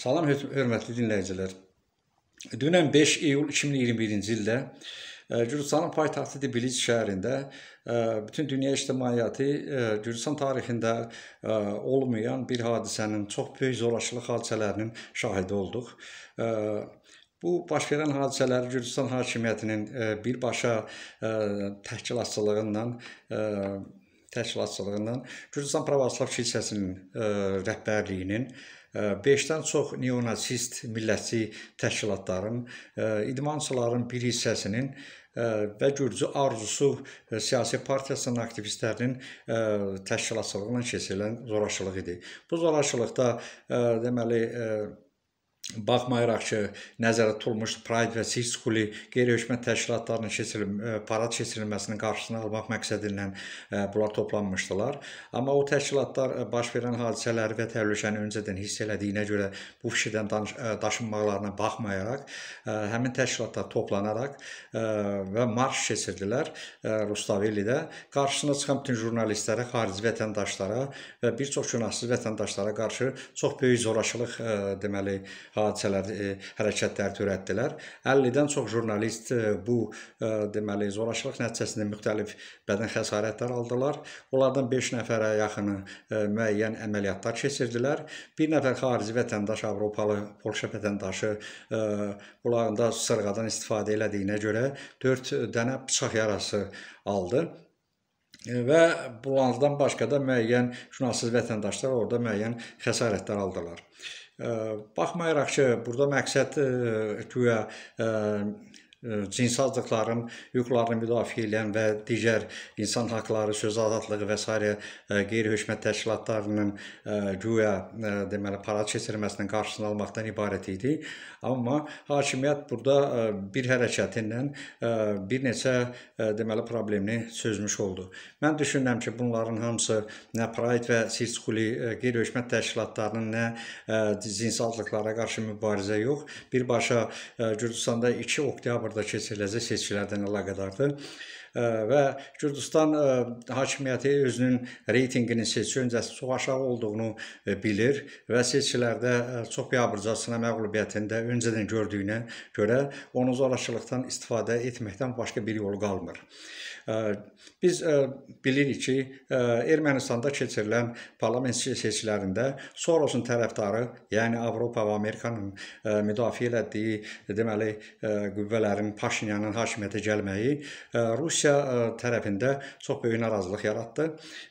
Salam hörmətli dinləyicilər. Dünən 5 iyul 2021-ci ildə e, Gürcüstanın paytaxtı Tbilisi şəhərində e, bütün dünya ictimaiyyəti e, Gürcüstan tarixində olmayan bir hadisənin, çox böyük zorakılıq hadisələrinin şahidi olduq. Bu baş verən hadisələri Gürcüstan hakimiyyətinin birbaşa təhkilatçılığından təşkilatçılığından Gürcüstan Pravoslav Kilsəsinin rəhbərliyinin 5-dən çox neonasist millətçi təşkilatların, idmançıların bir hissəsinin və Gürcü Arzusu siyasi partiyasının aktivistlərinin təşkilatçılığı ilə keçirilən zorakılıq idi. Bu zorakılıqda deməli baxmayaraq ki, nəzərdə tutulmuş Pride və Siskuli qeyri-hökumət təşkilatlarının keçirilm e, parad keçirilməsinin qarşısını almaq məqsədi ilə e, bunlar toplanmışdılar. Amma o təşkilatlar e, baş verən hadisələri və təhlükəni öncədən hiss elədiyinə görə bu fikirdən daşınmaqlarına baxmayaraq həmin təşkilatlar toplanaraq və marş keçirdilər Rustavellidə. Qarşısına çıxan bütün jurnalistlərə, xarici vətəndaşlara və bir çox günahsız vətəndaşlara qarşı çox böyük zorakılıq deməli hadisələr, e, hərəkətlər törətdilər. 50-dən çox jurnalist e, bu e, deməli zorakılıq nəticəsində müxtəlif bədən xəsarətləri aldılar. Onlardan 5 nəfərə yaxını müəyyən əməliyyatlar keçirdilər. Bir nəfər xarici vətəndaş, Avropalı Polşa vətəndaşı qulağında sırğadan istifadə elədiyinə görə 4 dənə bıçaq yarası aldı və bunlardan başqa da müəyyən günahsız vətəndaşlar orada müəyyən xəsarətlər aldılar. Baxmayaraq ki, burada məqsəd güya cinsi azlıqların hüquqlarını müdafiə edən və digər insan haqları, söz azadlığı və s. qeyri-hökumət təşkilatlarının güya deməli parad keçirilməsinin qarşısını almaqdan ibarət idi. Amma hakimiyyət burada bir hərəkətinlə bir neçə deməli problemini çözmüş oldu. Mən düşünürəm ki, bunların hamısı nə Pride və Sirskuli qeyri-hökumət təşkilatlarının nə cinsi azlıqlara qarşı mübarizə yox, birbaşa Gürcüstanda 2 oktyabr burada keçiriləcək seçkilərdən əlaqədardır və Gürcüstan e, hakimiyyəti özünün reytinqinin seçki öncəsi çox aşağı olduğunu e, bilir və seçkilərdə e, çox biabırçasına məğlubiyyətində öncədən gördüyünə görə onun zorakılıqdan istifadə etməkdən başqa bir yol qalmır. Biz bilirik ki, Ermənistanda keçirilən parlament seçkilərində Sorosun tərəfdarı, yəni Avropa və Amerikanın müdafiə etdiyi deməli qüvvələrin Paşinyanın hakimiyyətə gəlməyi Rusiya Rusiya e, tərəfində çox böyük narazılıq yaratdı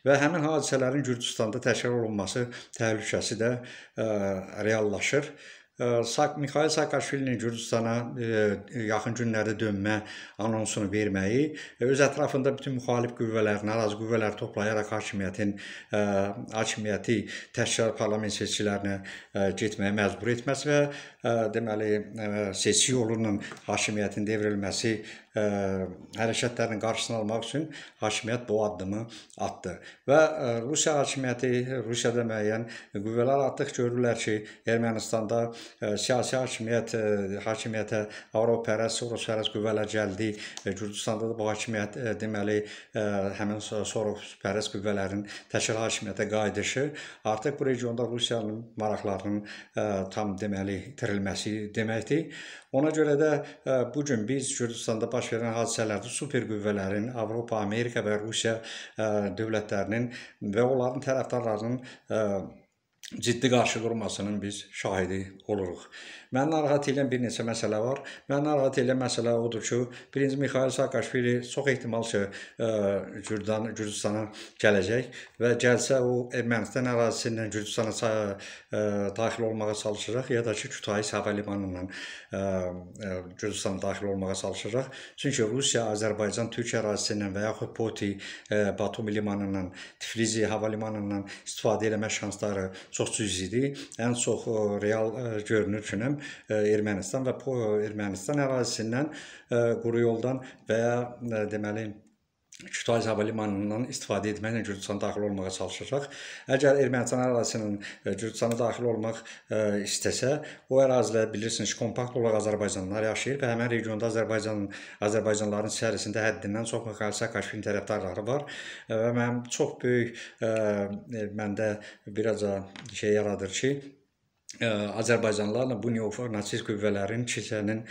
və həmin hadisələrin Gürcüstanda təkrar olunması təhlükəsi də e, reallaşır. E, Mikhail Saakashvilinin Gürcüstana yaxın günlərdə dönmə anonsunu verməyi, öz ətrafında bütün müxalif qüvvələr, narazı qüvvələr toplayaraq hakimiyyətin hakimiyyəti təkrar parlament seçkilərinə getməyə məcbur etməsi və deməli seçki yolunun hakimiyyətin devrilməsi ə, hərəkətlərinin qarşısını almaq üçün hakimiyyət bu addımı atdı. Və ə, Rusiya hakimiyyəti, Rusiyada müəyyən qüvvələr artıq görürlər ki, Ermənistanda ə, siyasi hakimiyyət ə, hakimiyyətə Avropərəz, Sorosfərəz qüvvələr gəldi. Ə, Gürcüstanda da bu hakimiyyət ə, deməli ə, həmin Sorosfərəz qüvvələrin təkrar hakimiyyətə qayıdışı artıq bu regionda Rusiyanın maraqlarının ə, tam deməli itirilməsi deməkdir. Ona görə də ə, bu gün biz Gürcüstanda baş baş verən hadisələrdə super qüvvələrin, Avropa, Amerika və Rusiya e, dövlətlərinin və onların tərəfdarlarının e, ciddi qarşı durmasının biz şahidi oluruq. Mən narahat edən bir neçə məsələ var. Mən narahat edən məsələ odur ki, birinci Mikhail Saakashvili çox ehtimal ki, e, Gürcüstan Gürcüstana gələcək və gəlsə o e, Ermənistan ərazisindən Gürcüstana e, daxil olmağa çalışacaq ya da ki, Kütahis hava limanı ilə Gürcüstana daxil olmağa çalışacaq. Çünki Rusiya Azərbaycan Türkiyə ərazisindən və yaxud Poti Batumi limanından, Tiflis hava limanından istifadə etmə şansları çox cüzidir. Ən çox e, real e, görünür ki, e, Ermənistan və Ermənistan ərazisindən quru yoldan və ya deməli Kütahya hava limanından istifadə etməklə Gürcüstana daxil olmağa çalışacaq. Əgər Ermənistan ərazisinin Gürcüstana e, daxil olmaq e, istəsə, o ərazilər bilirsiniz ki, kompakt olaraq Azərbaycanlılar yaşayır və həmin regionda Azərbaycan Azərbaycanlıların içərisində həddindən çox müxalisə Kaşfin tərəfdarları var e, və mənim çox böyük məndə biraz şey yaradır ki, Azərbaycanlılarla bu neofar natsist qüvvələrin kilsənin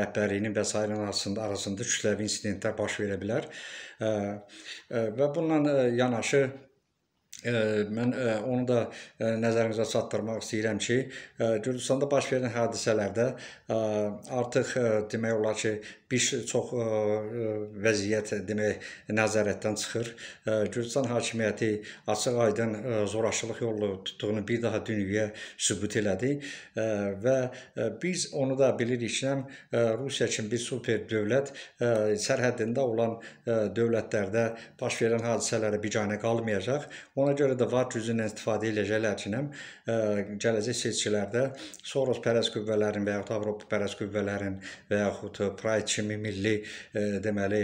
rəhbərliyinin və s. arasında arasında kütləvi insidentlər baş verə bilər. Və bununla yanaşı mən onu da nəzərinizə çatdırmaq istəyirəm ki, Gürcüstanda baş verən hadisələrdə artıq demək olar ki, bir çox vəziyyət demək nəzarətdən çıxır. Gürcüstan hakimiyyəti açıq-aydın zorakılıq yolu tutduğunu bir daha dünyaya sübut elədi və biz onu da bilirik ki, Rusiya kimi bir super dövlət sərhədində olan dövlətlərdə baş verən hadisələrə biganə qalmayacaq. Ona Ona görə də var gücündən istifadə eləyəcəklər ki, gələcək seçkilərdə Soros pərəz qüvvələrin və yaxud Avropa pərəz qüvvələrin və yaxud Pride kimi milli deməli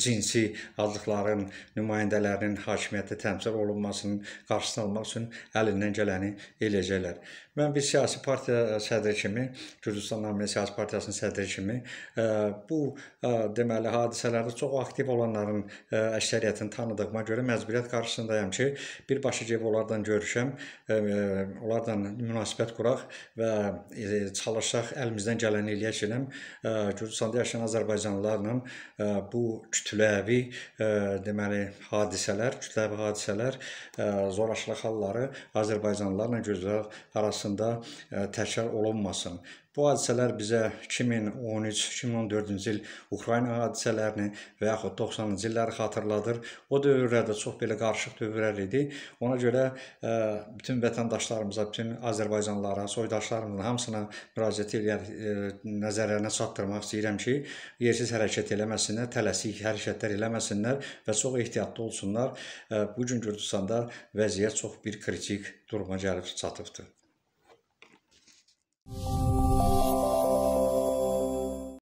cinsi azlıqların nümayəndələrinin hakimiyyətdə təmsil olunmasının qarşısını almaq üçün əlindən gələni eləyəcəklər. Mən bir siyasi partiya sədri kimi, Gürcüstan Naminə Siyasi Partiyasının sədri kimi bu deməli hadisələrdə çox aktiv olanların əksəriyyətini tanıdığıma görə məcburiyyət qarşısındayam ki, birbaşa gedib onlardan görüşəm, onlarla münasibət quraq və çalışaq əlimizdən gələni eləyək ki, Gürcüstanda yaşayan azərbaycanlılarla bu kütləvi deməli hadisələr, kütləvi hadisələr, zorakılıq halları azərbaycanlılarla gözlər arasında təkrar olunmasın. Bu hadisələr bizə 2013-2014-cü il Ukrayna hadisələrini və yaxud 90-cı illəri xatırladır. O dövrlərdə çox belə qarışıq dövrlər idi. Ona görə ə, e, bütün vətəndaşlarımıza, bütün Azərbaycanlılara, soydaşlarımızın hamısına müraciət eləyər e, nəzərlərinə çatdırmaq istəyirəm ki, yersiz hərəkət eləməsinlər, tələsik hərəkətlər eləməsinlər və çox ehtiyatlı olsunlar. Ə, e, bu gün Gürcüstanda vəziyyət çox bir kritik duruma gəlib çatıbdı. Thank you